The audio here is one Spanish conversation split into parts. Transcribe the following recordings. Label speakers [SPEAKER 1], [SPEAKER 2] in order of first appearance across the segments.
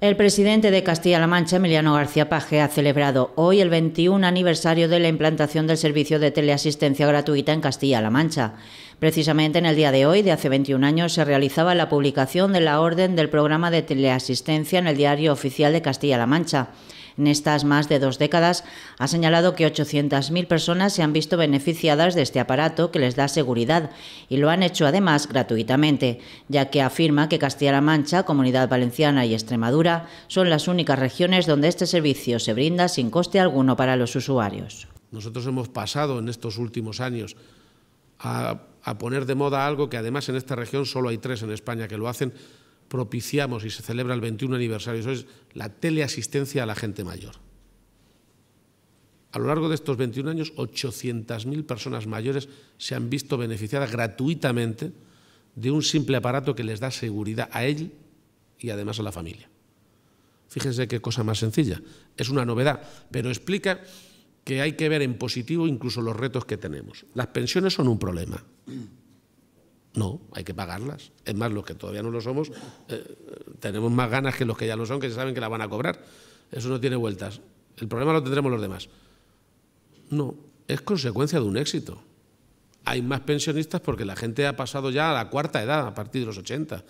[SPEAKER 1] El presidente de Castilla-La Mancha, Emiliano García Paje, ha celebrado hoy el 21 aniversario de la implantación del servicio de teleasistencia gratuita en Castilla-La Mancha. Precisamente en el día de hoy, de hace 21 años, se realizaba la publicación de la orden del programa de teleasistencia en el Diario Oficial de Castilla-La Mancha en estas más de dos décadas, ha señalado que 800.000 personas se han visto beneficiadas de este aparato que les da seguridad y lo han hecho además gratuitamente, ya que afirma que Castilla-La Mancha, Comunidad Valenciana y Extremadura son las únicas regiones donde este servicio se brinda sin coste alguno para los usuarios.
[SPEAKER 2] Nosotros hemos pasado en estos últimos años a, poner de moda algo que además en esta región solo hay tres en España que lo hacen propiciamos y se celebra el 21 aniversario, eso es la teleasistencia a la gente mayor. A lo largo de estos 21 años, 800.000 personas mayores se han visto beneficiadas gratuitamente de un simple aparato que les da seguridad a él y además a la familia. Fíjense qué cosa más sencilla. Es una novedad, pero explica que hay que ver en positivo incluso los retos que tenemos. Las pensiones son un problema. No, hay que pagarlas. Es más, los que todavía no lo somos, eh, tenemos más ganas que los que ya lo son, que se saben que la van a cobrar. Eso no tiene vueltas. El problema lo tendremos los demás. No, es consecuencia de un éxito. Hay más pensionistas porque la gente ha pasado ya a la cuarta edad, a partir de los 80.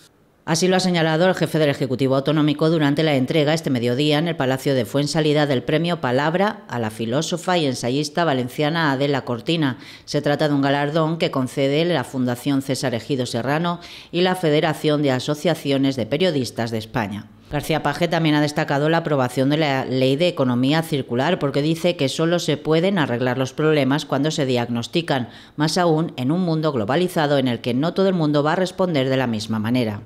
[SPEAKER 1] Así lo ha señalado el jefe del Ejecutivo Autonómico durante la entrega este mediodía en el Palacio de Fuensalida del premio Palabra a la filósofa y ensayista valenciana Adela Cortina. Se trata de un galardón que concede la Fundación César Ejido Serrano y la Federación de Asociaciones de Periodistas de España. García Paje también ha destacado la aprobación de la Ley de Economía Circular porque dice que solo se pueden arreglar los problemas cuando se diagnostican, más aún en un mundo globalizado en el que no todo el mundo va a responder de la misma manera.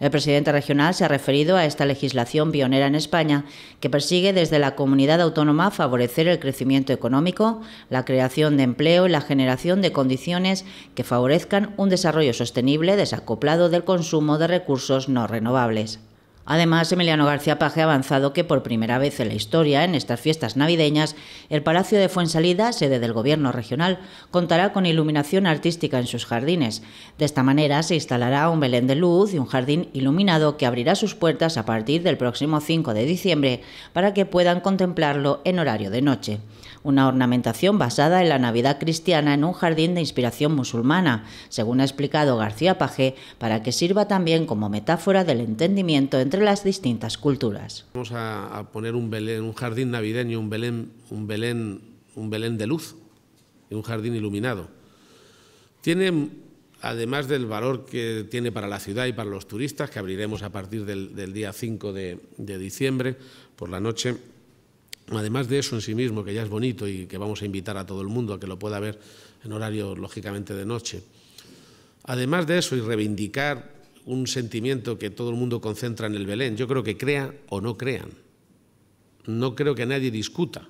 [SPEAKER 1] El presidente regional se ha referido a esta legislación pionera en España, que persigue desde la comunidad autónoma favorecer el crecimiento económico, la creación de empleo y la generación de condiciones que favorezcan un desarrollo sostenible desacoplado del consumo de recursos no renovables. Además, Emiliano García Paje ha avanzado que por primera vez en la historia, en estas fiestas navideñas, el Palacio de Fuensalida, sede del Gobierno regional, contará con iluminación artística en sus jardines. De esta manera se instalará un belén de luz y un jardín iluminado que abrirá sus puertas a partir del próximo 5 de diciembre para que puedan contemplarlo en horario de noche. Una ornamentación basada en la Navidad cristiana en un jardín de inspiración musulmana, según ha explicado García Paje, para que sirva también como metáfora del entendimiento entre entre las distintas culturas.
[SPEAKER 2] Vamos a, poner un, Belén, un jardín navideño, un Belén, un, Belén, un Belén de luz y un jardín iluminado. Tiene, además del valor que tiene para la ciudad y para los turistas, que abriremos a partir del, día 5 de, de diciembre por la noche, Además de eso en sí mismo, que ya es bonito y que vamos a invitar a todo el mundo a que lo pueda ver en horario, lógicamente, de noche. Además de eso, y reivindicar un sentimiento que todo el mundo concentra en el Belén. Yo creo que crea o no crean. No creo que nadie discuta.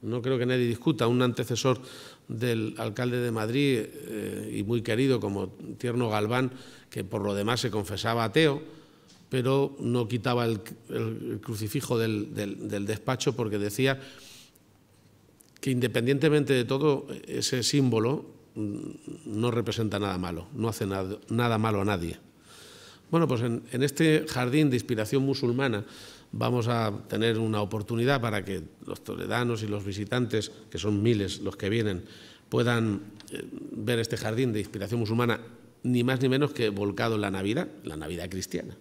[SPEAKER 2] No creo que nadie discuta. Un antecesor del alcalde de Madrid eh, y muy querido como Tierno Galván, que por lo demás se confesaba ateo, pero no quitaba el, crucifijo del, despacho porque decía que independientemente de todo, ese símbolo mm, no representa nada malo, no hace nada malo a nadie. Bueno, pues en, este jardín de inspiración musulmana vamos a tener una oportunidad para que los toledanos y los visitantes, que son miles los que vienen, puedan eh, ver este jardín de inspiración musulmana ni más ni menos que volcado en la Navidad, la Navidad cristiana.